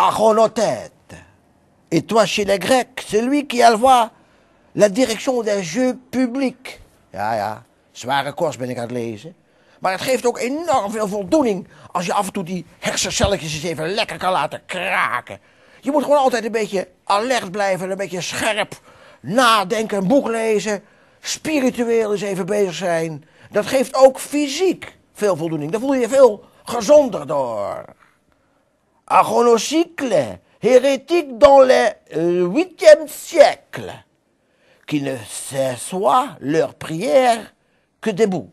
Aronotet. Et toi, chez les Grecs, celui qui a le voir la direction des jeux publics. Ja, ja, zware kost ben ik aan het lezen. Maar het geeft ook enorm veel voldoening als je af en toe die hersencelletjes eens even lekker kan laten kraken. Je moet gewoon altijd een beetje alert blijven, een beetje scherp nadenken, een boek lezen, spiritueel eens even bezig zijn. Dat geeft ook fysiek veel voldoening. Daar voel je je veel gezonder door. Aronochicle, hérétique dans le 8 siècle, qui ne cessoient leur prière que debout.